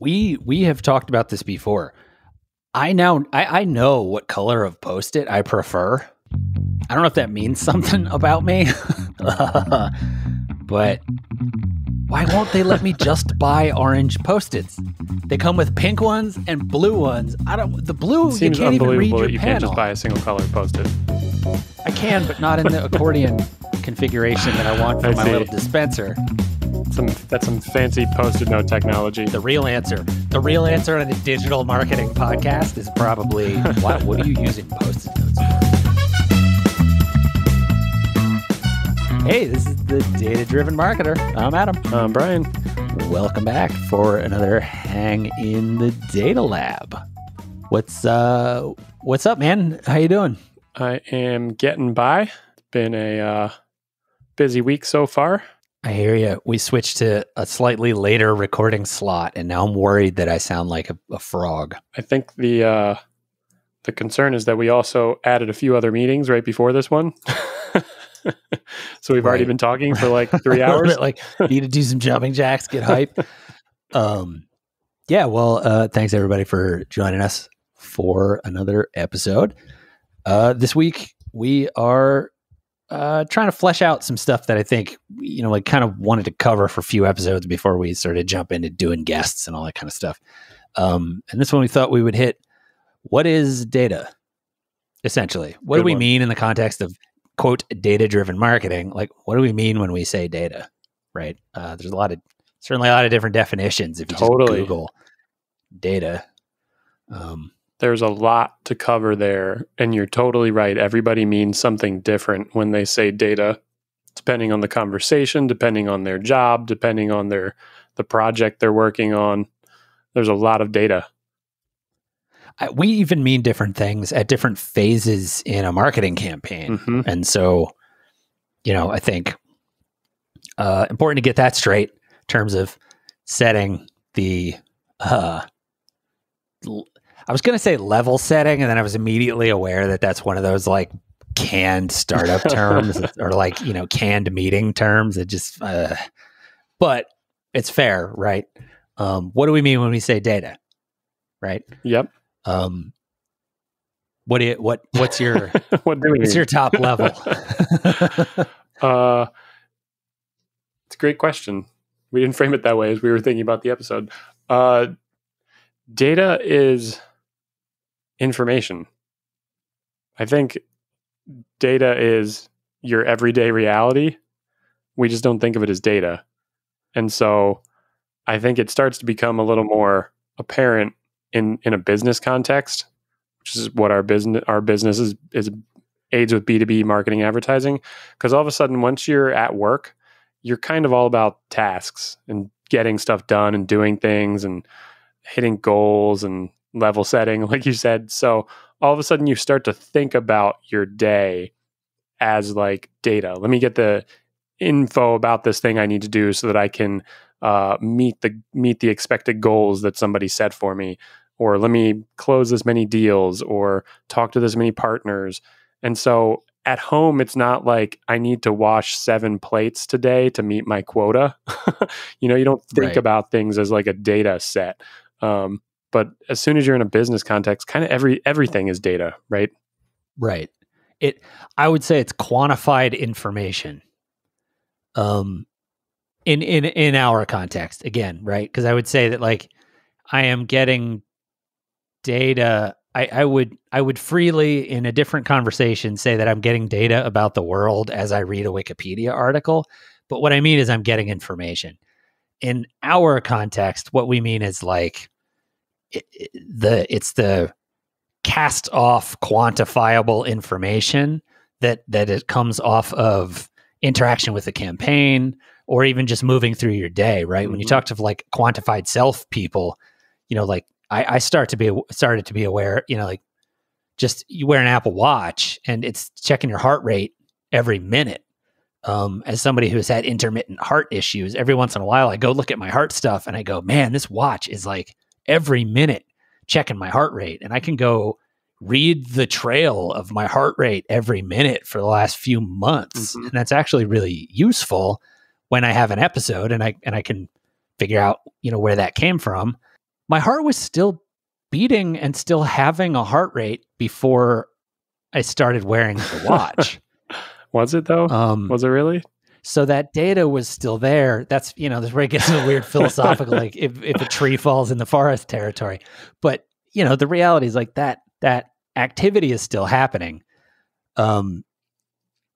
we we have talked about this before. I now I, I know what color of post it I prefer. I don't know if that means something about me, but why won't they let me just buy orange post-its? They come with pink ones and blue ones. I don't. The blue seems you can't even read your you can't just buy a single color post-it. I can, but not in the accordion configuration that I want for I my see. little dispenser. Some, that's some fancy post-it note technology. The real answer, the real answer on the digital marketing podcast is probably what, what are you using post-it notes for? Hey, this is the data-driven marketer. I'm Adam. I'm Brian. Welcome back for another hang in the data lab. What's uh what's up, man? How you doing? I am getting by. Been a uh, busy week so far. I hear you. We switched to a slightly later recording slot, and now I'm worried that I sound like a, a frog. I think the uh, the concern is that we also added a few other meetings right before this one. so we've right. already been talking for like three hours. like need to do some jumping jacks, get hype. um, yeah. Well, uh, thanks everybody for joining us for another episode. Uh, this week we are uh, trying to flesh out some stuff that I think you know, like kind of wanted to cover for a few episodes before we started jump into doing guests and all that kind of stuff. Um, and this one we thought we would hit: what is data? Essentially, what Good do we one. mean in the context of quote data-driven marketing? Like, what do we mean when we say data? Right? Uh, there's a lot of certainly a lot of different definitions if you totally. just Google data. Um, there's a lot to cover there. And you're totally right. Everybody means something different when they say data, depending on the conversation, depending on their job, depending on their the project they're working on. There's a lot of data. We even mean different things at different phases in a marketing campaign. Mm-hmm. And so, you know, I think uh, important to get that straight in terms of setting the uh, I was going to say level setting, and then I was immediately aware that that's one of those like canned startup terms or like you know canned meeting terms. It just, uh, but it's fair, right? Um, what do we mean when we say data, right? Yep. Um, what do you, what what's your what do what's mean? your top level? uh, it's a great question. We didn't frame it that way as we were thinking about the episode. Uh, data is information. I think data is your everyday reality. We just don't think of it as data. And so I think it starts to become a little more apparent in in a business context, which is what our business our business is is aids with B2B marketing advertising because all of a sudden once you're at work, you're kind of all about tasks and getting stuff done and doing things and hitting goals and level setting, like you said. So all of a sudden you start to think about your day as like data. Let me get the info about this thing I need to do so that I can uh, meet the meet the expected goals that somebody set for me, or let me close this many deals, or talk to this many partners. And so at home, it's not like I need to wash seven plates today to meet my quota. you know, you don't think right. about things as like a data set. Um, but as soon as you're in a business context, kind of every everything is data, right? Right. It I would say it's quantified information. Um in in in our context again, right? Cuz I would say that like I am getting data I, I would I would freely in a different conversation say that I'm getting data about the world as I read a Wikipedia article, but what I mean is I'm getting information. In our context, what we mean is like it, the it's the cast off quantifiable information that that it comes off of interaction with the campaign or even just moving through your day right mm-hmm. when you mm-hmm. talk to like quantified self people you know like I, I start to be started to be aware you know like just you wear an apple watch and it's checking your heart rate every minute um, as somebody who has had intermittent heart issues every once in a while i go look at my heart stuff and i go man this watch is like every minute checking my heart rate and I can go read the trail of my heart rate every minute for the last few months. Mm-hmm. And that's actually really useful when I have an episode and I and I can figure out, you know, where that came from. My heart was still beating and still having a heart rate before I started wearing the watch. was it though? Um, was it really? So that data was still there. That's you know, this where it gets a weird philosophical, like if, if a tree falls in the forest territory. But you know, the reality is like that that activity is still happening. Um,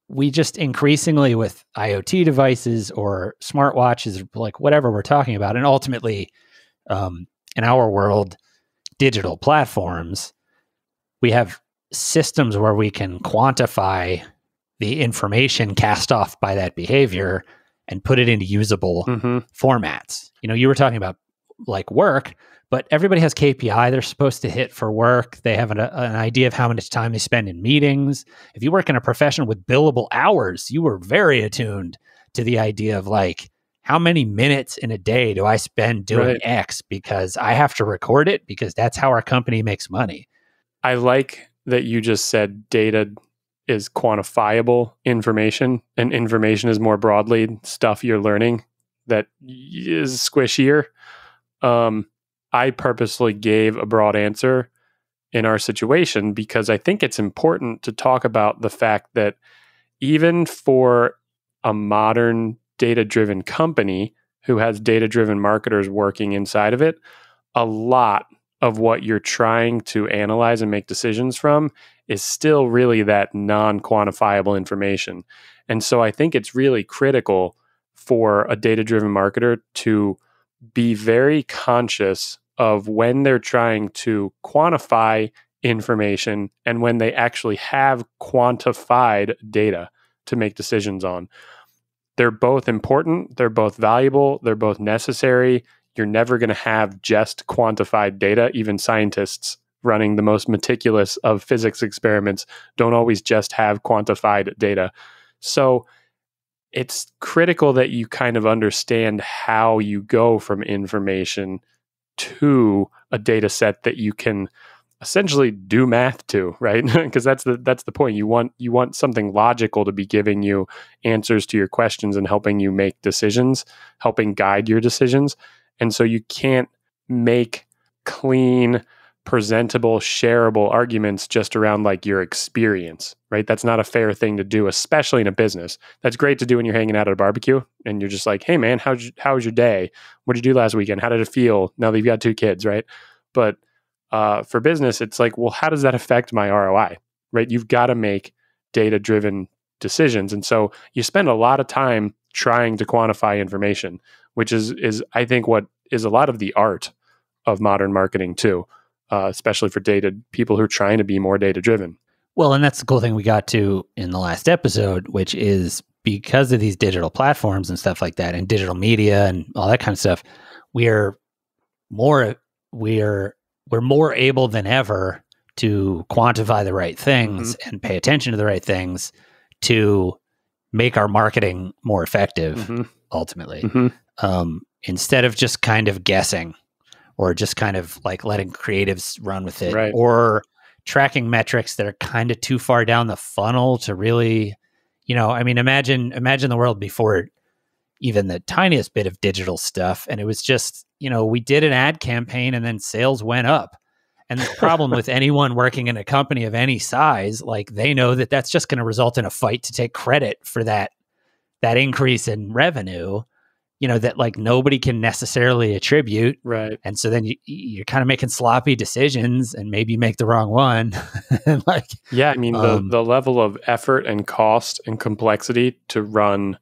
we just increasingly with IoT devices or smartwatches, like whatever we're talking about, and ultimately, um, in our world, digital platforms, we have systems where we can quantify the information cast off by that behavior and put it into usable mm-hmm. formats. You know, you were talking about like work, but everybody has KPI they're supposed to hit for work. They have an, a, uh, an, idea of how much time they spend in meetings. If you work in a profession with billable hours, you were very attuned to the idea of like, how many minutes in a day do I spend doing right. X because I have to record it because that's how our company makes money. I like that you just said data is quantifiable information, and information is more broadly stuff you're learning that is squishier. Um, I purposely gave a broad answer in our situation because I think it's important to talk about the fact that even for a modern data driven company who has data driven marketers working inside of it, a lot of what you're trying to analyze and make decisions from is still really that non quantifiable information. And so I think it's really critical for a data driven marketer to be very conscious of when they're trying to quantify information and when they actually have quantified data to make decisions on. They're both important, they're both valuable, they're both necessary you're never going to have just quantified data. Even scientists running the most meticulous of physics experiments don't always just have quantified data. So it's critical that you kind of understand how you go from information to a data set that you can essentially do math to right because that's the that's the point you want you want something logical to be giving you answers to your questions and helping you make decisions helping guide your decisions and so you can't make clean, presentable, shareable arguments just around like your experience, right? That's not a fair thing to do, especially in a business. That's great to do when you're hanging out at a barbecue and you're just like, hey man, how you, how was your day? What did you do last weekend? How did it feel now that you've got two kids, right? But uh, for business, it's like, well, how does that affect my ROI, right? You've got to make data driven decisions. And so you spend a lot of time trying to quantify information which is is I think what is a lot of the art of modern marketing too, uh, especially for data people who are trying to be more data driven. Well, and that's the cool thing we got to in the last episode, which is because of these digital platforms and stuff like that, and digital media and all that kind of stuff, we're more we're we're more able than ever to quantify the right things mm-hmm. and pay attention to the right things to make our marketing more effective mm-hmm. ultimately. Mm-hmm um, instead of just kind of guessing or just kind of like letting creatives run with it right. or tracking metrics that are kind of too far down the funnel to really you know i mean imagine imagine the world before even the tiniest bit of digital stuff and it was just you know we did an ad campaign and then sales went up and the problem with anyone working in a company of any size like they know that that's just going to result in a fight to take credit for that that increase in revenue you know that like nobody can necessarily attribute right and so then you, you're kind of making sloppy decisions and maybe make the wrong one like yeah i mean um, the, the level of effort and cost and complexity to run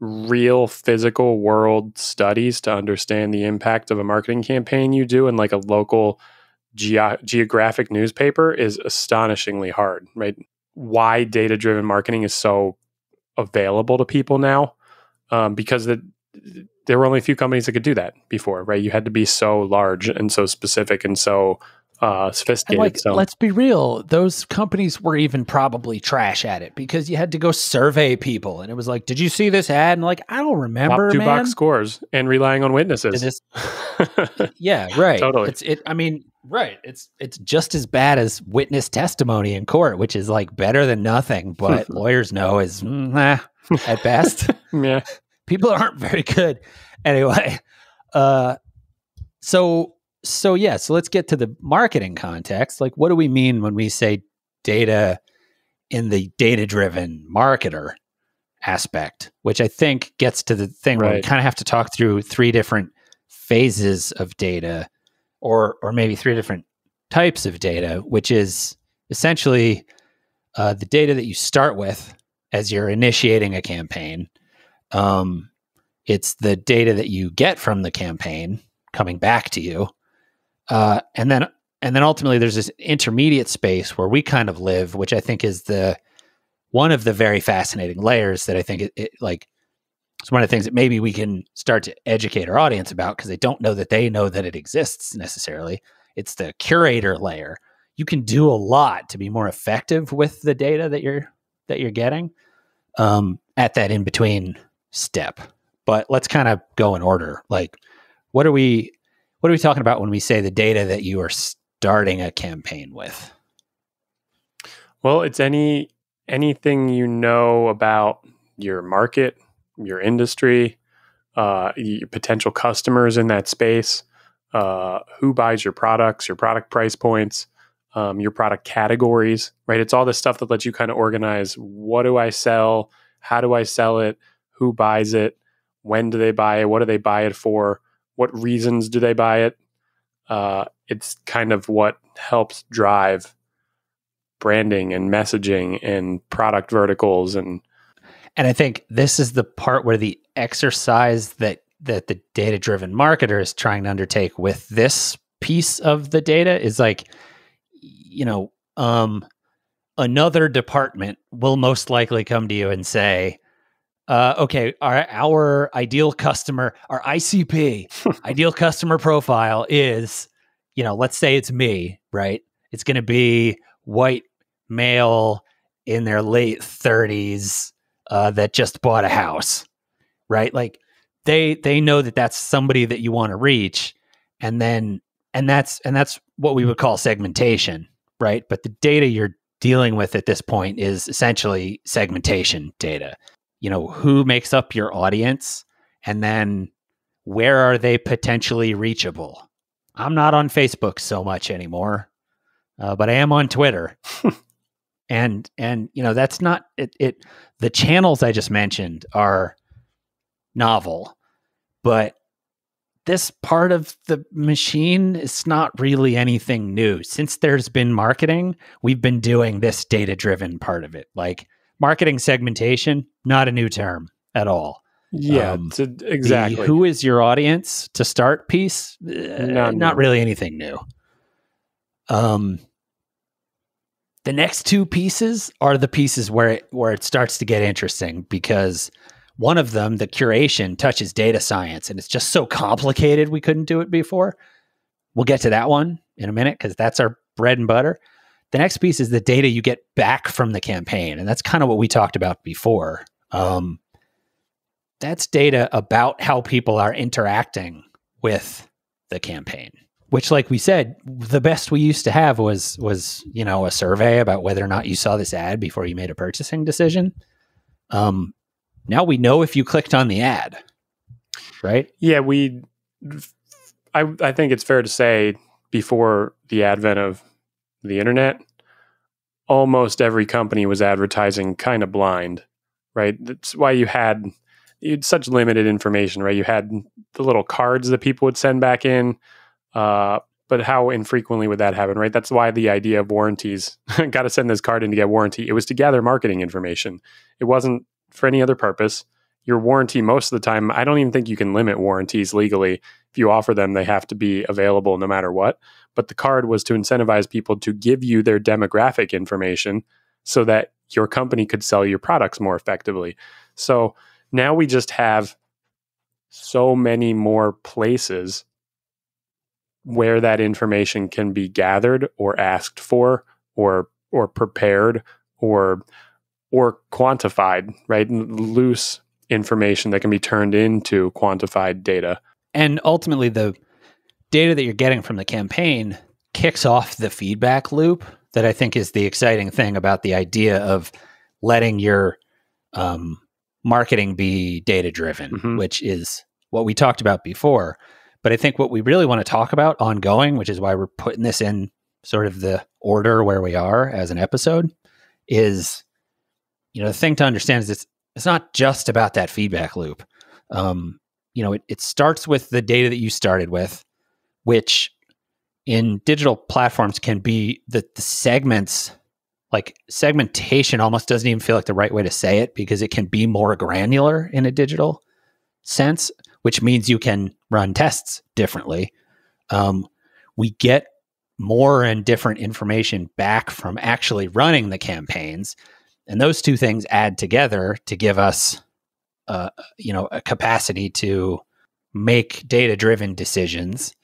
real physical world studies to understand the impact of a marketing campaign you do in like a local ge geographic newspaper is astonishingly hard right why data driven marketing is so available to people now um, because the there were only a few companies that could do that before, right? You had to be so large and so specific and so uh, sophisticated. And like, so. let's be real; those companies were even probably trash at it because you had to go survey people, and it was like, "Did you see this ad?" And like, I don't remember. Top two man. box scores and relying on witnesses. This, yeah, right. Totally. It's it. I mean, right. It's it's just as bad as witness testimony in court, which is like better than nothing. But lawyers know is mm, nah, at best. yeah people aren't very good anyway. Uh, so so yeah, so let's get to the marketing context. Like, what do we mean when we say data in the data driven marketer aspect, which I think gets to the thing right. where we kind of have to talk through three different phases of data or or maybe three different types of data, which is essentially uh, the data that you start with as you're initiating a campaign um, it's the data that you get from the campaign coming back to you, uh, and then and then ultimately there's this intermediate space where we kind of live, which I think is the one of the very fascinating layers that I think it, it like it's one of the things that maybe we can start to educate our audience about because they don't know that they know that it exists necessarily. It's the curator layer. You can do a lot to be more effective with the data that you're that you're getting um, at that in between step. But let's kind of go in order. Like, what are we what are we talking about when we say the data that you are starting a campaign with? Well, it's any anything you know about your market, your industry, uh, your potential customers in that space, uh, who buys your products, your product price points, um, your product categories, right? It's all the stuff that lets you kind of organize what do I sell, how do I sell it, who buys it, when do they buy it, what do they buy it for, what reasons do they buy it. Uh, it's kind of what helps drive branding and messaging and product verticals and and i think this is the part where the exercise that that the data driven marketer is trying to undertake with this piece of the data is like you know um another department will most likely come to you and say uh, okay, our, our ideal customer, our ICP, ideal customer profile is, you know, let's say it's me, right? It's going to be white male in their late 30s uh, that just bought a house, right? Like they they know that that's somebody that you want to reach, and then and that's and that's what we would call segmentation, right? But the data you're dealing with at this point is essentially segmentation data you know who makes up your audience and then where are they potentially reachable i'm not on facebook so much anymore uh, but i am on twitter and and you know that's not it, it the channels i just mentioned are novel but this part of the machine is not really anything new. Since there's been marketing, we've been doing this data driven part of it. Like marketing segmentation, not a new term at all. Yeah, um, to, exactly. who is your audience to start piece? No, uh, not really anything new. Um, the next two pieces are the pieces where it, where it starts to get interesting because one of them, the curation, touches data science, and it's just so complicated we couldn't do it before. We'll get to that one in a minute because that's our bread and butter. The next piece is the data you get back from the campaign. And that's kind of what we talked about before. Um, that's data about how people are interacting with the campaign which like we said the best we used to have was was you know a survey about whether or not you saw this ad before you made a purchasing decision um now we know if you clicked on the ad right yeah we i i think it's fair to say before the advent of the internet, almost every company was advertising kind of blind, right? That's why you had you had such limited information, right? You had the little cards that people would send back in, uh, but how infrequently would that happen, right? That's why the idea of warranties got to send this card in to get warranty. It was to gather marketing information. It wasn't for any other purpose. Your warranty, most of the time, I don't even think you can limit warranties legally. If you offer them, they have to be available no matter what but the card was to incentivize people to give you their demographic information so that your company could sell your products more effectively. So now we just have so many more places where that information can be gathered or asked for or or prepared or or quantified, right? Loose information that can be turned into quantified data. And ultimately the data that you're getting from the campaign kicks off the feedback loop that I think is the exciting thing about the idea of letting your um, marketing be data driven, mm-hmm. which is what we talked about before. But I think what we really want to talk about ongoing, which is why we're putting this in sort of the order where we are as an episode, is you know the thing to understand is it's it's not just about that feedback loop. Um, you know, it, it starts with the data that you started with, which in digital platforms can be the, the segments like segmentation almost doesn't even feel like the right way to say it because it can be more granular in a digital sense which means you can run tests differently um, we get more and different information back from actually running the campaigns and those two things add together to give us uh, you know a capacity to make data driven decisions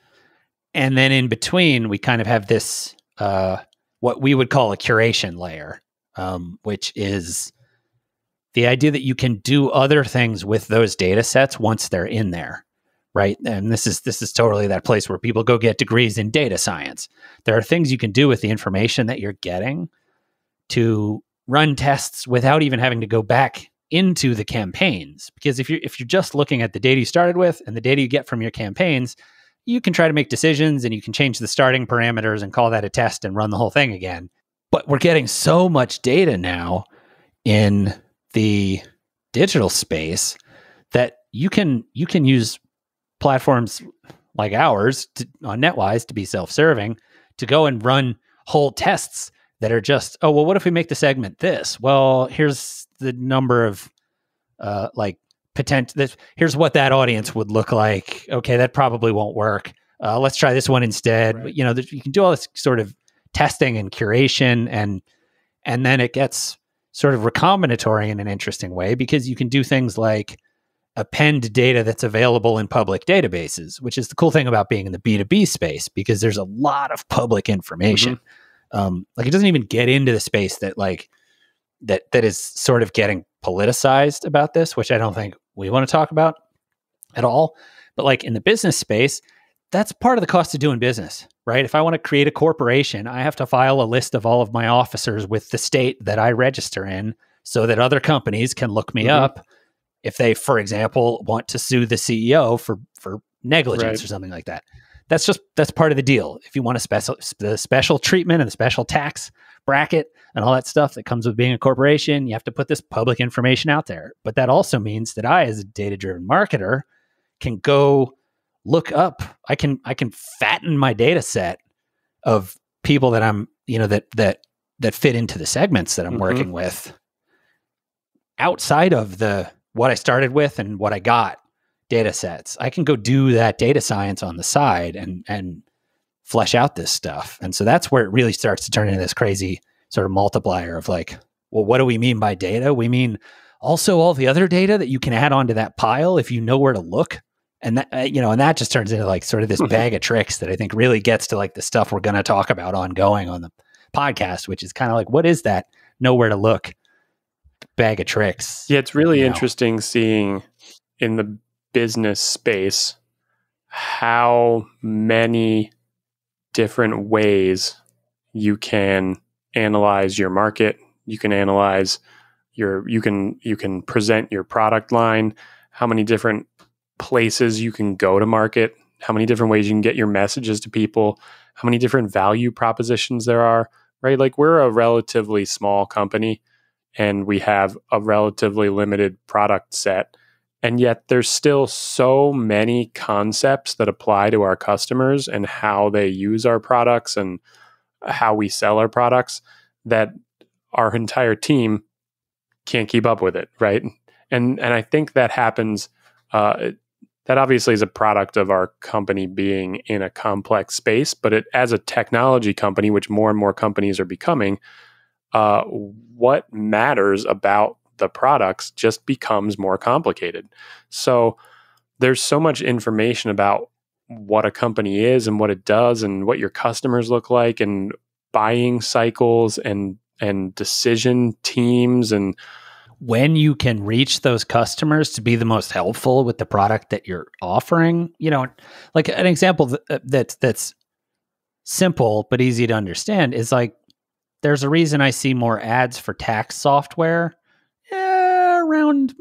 and then in between we kind of have this uh, what we would call a curation layer um, which is the idea that you can do other things with those data sets once they're in there right and this is this is totally that place where people go get degrees in data science there are things you can do with the information that you're getting to run tests without even having to go back into the campaigns because if you're if you're just looking at the data you started with and the data you get from your campaigns you can try to make decisions and you can change the starting parameters and call that a test and run the whole thing again. But we're getting so much data now in the digital space that you can you can use platforms like ours to, on NetWise to be self-serving to go and run whole tests that are just oh well what if we make the segment this well here's the number of uh, like potential this here's what that audience would look like okay that probably won't work uh, let's try this one instead right. you know you can do all this sort of testing and curation and and then it gets sort of recombinatory in an interesting way because you can do things like append data that's available in public databases which is the cool thing about being in the b2b space because there's a lot of public information mm-hmm. um, like it doesn't even get into the space that like that that is sort of getting politicized about this, which I don't think we want to talk about at all. But like in the business space, that's part of the cost of doing business, right? If I want to create a corporation, I have to file a list of all of my officers with the state that I register in so that other companies can look me mm-hmm. up if they, for example, want to sue the CEO for for negligence right. or something like that. That's just that's part of the deal. If you want a special the special treatment and the special tax bracket, and all that stuff that comes with being a corporation. You have to put this public information out there. But that also means that I, as a data driven marketer, can go look up. I can I can fatten my data set of people that I'm you know that that that fit into the segments that I'm mm-hmm. working with outside of the what I started with and what I got data sets. I can go do that data science on the side and and flesh out this stuff. And so that's where it really starts to turn into this crazy sort of multiplier of like, well, what do we mean by data? We mean also all the other data that you can add onto that pile if you know where to look. And that, uh, you know, and that just turns into like sort of this mm-hmm. bag of tricks that I think really gets to like the stuff we're going to talk about ongoing on the podcast, which is kind of like, what is that? Know where to look bag of tricks. Yeah, it's really you know. interesting seeing in the business space how many different ways you can analyze your market. You can analyze your you can you can present your product line, how many different places you can go to market, how many different ways you can get your messages to people, how many different value propositions there are, right? Like we're a relatively small company and we have a relatively limited product set. And yet there's still so many concepts that apply to our customers and how they use our products and how we sell our products that our entire team can't keep up with it, right? And and I think that happens. Uh, that obviously is a product of our company being in a complex space, but it, as a technology company, which more and more companies are becoming, uh, what matters about the products just becomes more complicated. So there's so much information about what a company is and what it does and what your customers look like and buying cycles and and decision teams and when you can reach those customers to be the most helpful with the product that you're offering you know like an example that, uh, that that's simple but easy to understand is like there's a reason i see more ads for tax software eh, around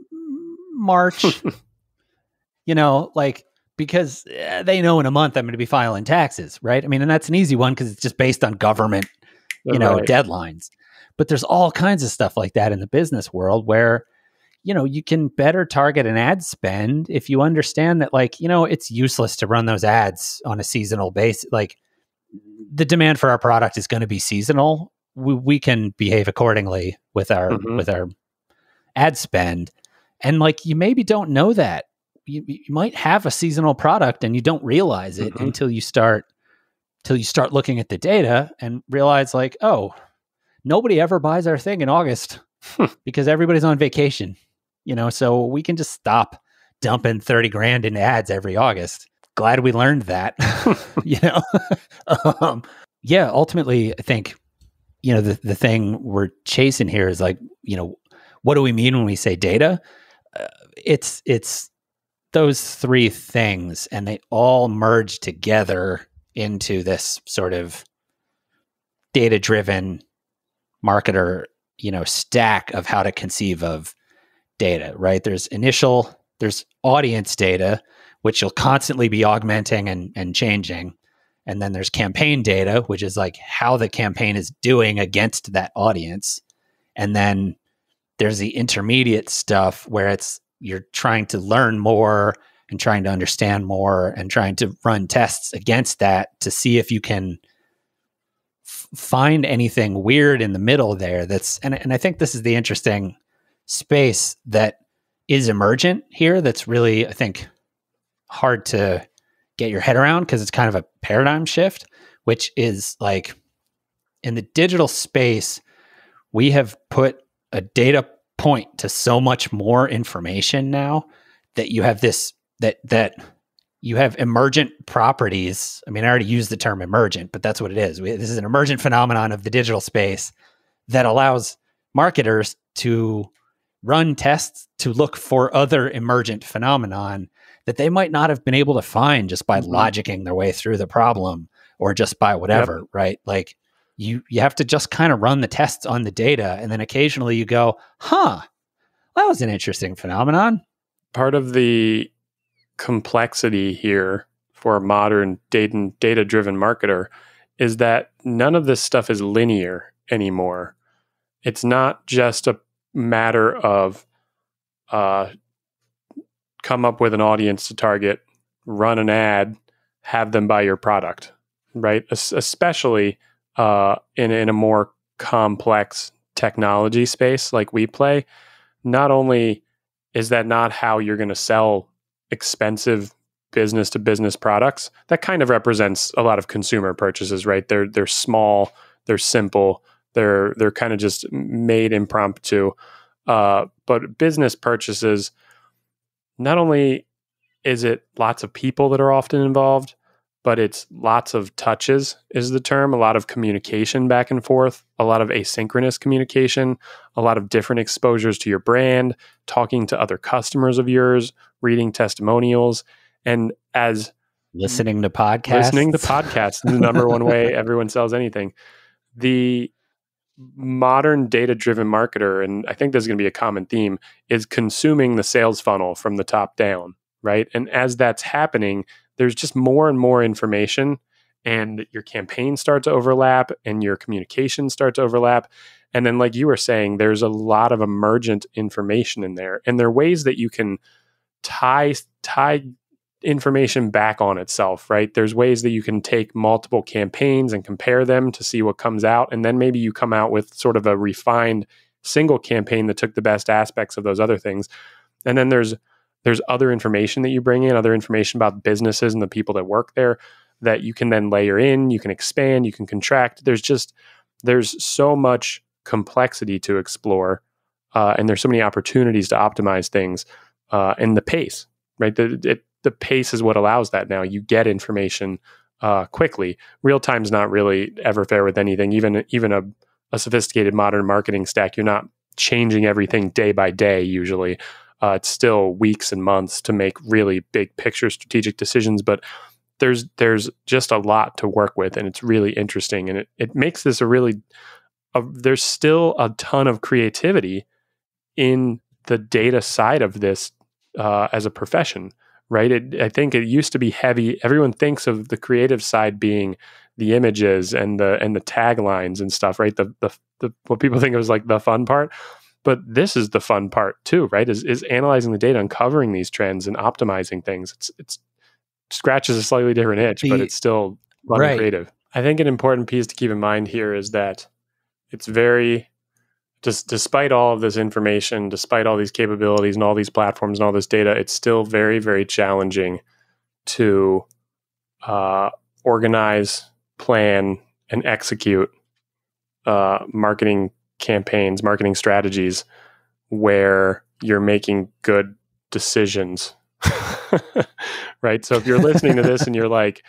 march you know like because eh, they know in a month I'm going to be filing taxes, right? I mean, and that's an easy one because it's just based on government, you know, deadlines. But there's all kinds of stuff like that in the business world where, you know, you can better target an ad spend if you understand that, like, you know, it's useless to run those ads on a seasonal basis. Like, the demand for our product is going to be seasonal. We, we can behave accordingly with our mm-hmm. with our ad spend, and like you maybe don't know that you, you might have a seasonal product and you don't realize it mm-hmm. until you start till you start looking at the data and realize like oh nobody ever buys our thing in august hmm. because everybody's on vacation you know so we can just stop dumping 30 grand in ads every august glad we learned that you know um, yeah ultimately i think you know the, the thing we're chasing here is like you know what do we mean when we say data uh, it's it's those three things and they all merge together into this sort of data driven marketer you know stack of how to conceive of data right there's initial there's audience data which you'll constantly be augmenting and, and changing and then there's campaign data which is like how the campaign is doing against that audience and then there's the intermediate stuff where it's you're trying to learn more and trying to understand more and trying to run tests against that to see if you can f- find anything weird in the middle there that's and, and i think this is the interesting space that is emergent here that's really i think hard to get your head around because it's kind of a paradigm shift which is like in the digital space we have put a data point to so much more information now that you have this that that you have emergent properties. I mean, I already used the term emergent, but that's what it is. We, this is an emergent phenomenon of the digital space that allows marketers to run tests to look for other emergent phenomenon that they might not have been able to find just by mm -hmm. logicking their way through the problem or just by whatever, yep. right? Like you you have to just kind of run the tests on the data and then occasionally you go huh that was an interesting phenomenon part of the complexity here for a modern data data driven marketer is that none of this stuff is linear anymore it's not just a matter of uh, come up with an audience to target run an ad have them buy your product right especially uh, in in a more complex technology space like we play, not only is that not how you're going to sell expensive business to business products, that kind of represents a lot of consumer purchases, right? They're they're small, they're simple, they're they're kind of just made impromptu. Uh, but business purchases, not only is it lots of people that are often involved, but it's lots of touches is the term, a lot of communication back and forth, a lot of asynchronous communication, a lot of different exposures to your brand, talking to other customers of yours, reading testimonials, and as listening to podcasts. Listening to podcasts the number one way everyone sells anything. The modern data driven marketer, and I think this is going to be a common theme, is consuming the sales funnel from the top down, right? And as that's happening, there's just more and more information and your campaign start to overlap and your communication start to overlap and then like you were saying there's a lot of emergent information in there and there are ways that you can tie tie information back on itself right there's ways that you can take multiple campaigns and compare them to see what comes out and then maybe you come out with sort of a refined single campaign that took the best aspects of those other things and then there's there's other information that you bring in, other information about businesses and the people that work there that you can then layer in, you can expand, you can contract. There's just there's so much complexity to explore, uh, and there's so many opportunities to optimize things. Uh, and the pace, right? The it, the pace is what allows that. Now you get information uh, quickly. Real time's not really ever fair with anything. Even even a a sophisticated modern marketing stack, you're not changing everything day by day usually. Uh, it's still weeks and months to make really big picture strategic decisions, but there's there's just a lot to work with, and it's really interesting, and it it makes this a really a, there's still a ton of creativity in the data side of this uh, as a profession, right? It, I think it used to be heavy. Everyone thinks of the creative side being the images and the and the taglines and stuff, right? The the, the what people think of as like the fun part but this is the fun part too right is, is analyzing the data uncovering these trends and optimizing things it's it's scratches a slightly different itch the, but it's still fun right. and creative i think an important piece to keep in mind here is that it's very just despite all of this information despite all these capabilities and all these platforms and all this data it's still very very challenging to uh, organize plan and execute uh, marketing campaigns, marketing strategies where you're making good decisions. right? So if you're listening to this and you're like,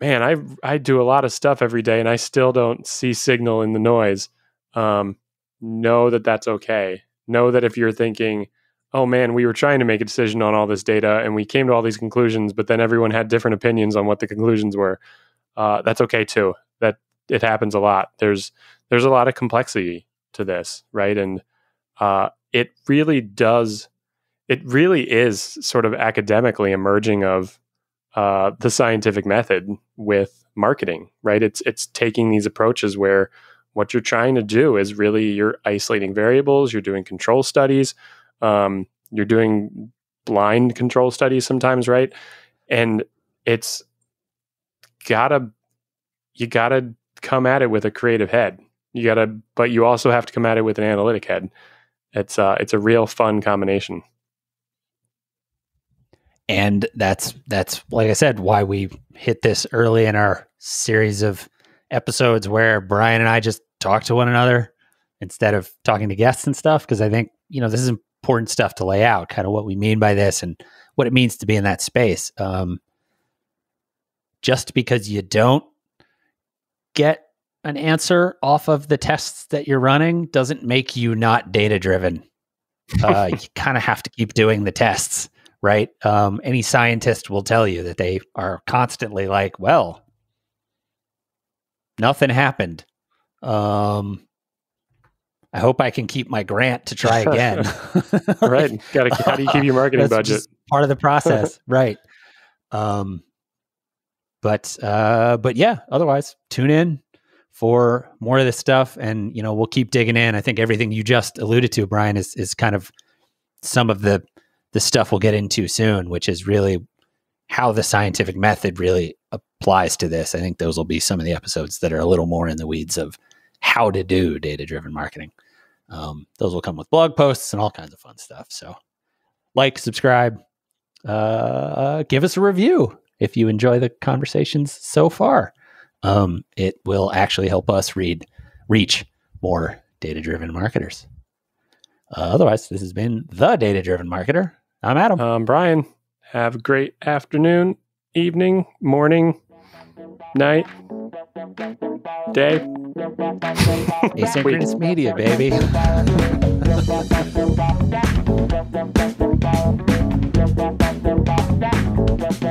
man, I I do a lot of stuff every day and I still don't see signal in the noise, um, know that that's okay. Know that if you're thinking, oh man, we were trying to make a decision on all this data and we came to all these conclusions, but then everyone had different opinions on what the conclusions were. Uh, that's okay too. That it happens a lot. There's there's a lot of complexity to this, right? And uh, it really does, it really is sort of academically emerging of uh, the scientific method with marketing, right? It's it's taking these approaches where what you're trying to do is really you're isolating variables, you're doing control studies, um, you're doing blind control studies sometimes, right? And it's gotta you gotta come at it with a creative head you gotta, but you also have to come at it with an analytic head. It's uh, it's a real fun combination. And that's that's like I said, why we hit this early in our series of episodes where Brian and I just talk to one another instead of talking to guests and stuff. Because I think you know this is important stuff to lay out, kind of what we mean by this and what it means to be in that space. Um, just because you don't get an answer off of the tests that you're running doesn't make you not data driven. Uh, you kind of have to keep doing the tests, right? Um, any scientist will tell you that they are constantly like, well, nothing happened. Um, I hope I can keep my grant to try again. right. Got to, how do you keep your marketing budget? Part of the process. right. Um, but, uh, but yeah, otherwise tune in, for more of this stuff. And, you know, we'll keep digging in. I think everything you just alluded to, Brian, is, is kind of some of the, the stuff we'll get into soon, which is really how the scientific method really applies to this. I think those will be some of the episodes that are a little more in the weeds of how to do data driven marketing. Um, those will come with blog posts and all kinds of fun stuff. So, like, subscribe, uh, give us a review if you enjoy the conversations so far um, it will actually help us read reach more data driven marketers. Uh, otherwise, this has been the Data Driven Marketer. I'm Adam. I'm Brian. Have a great afternoon, evening, morning, night, day. Asynchronous media, baby.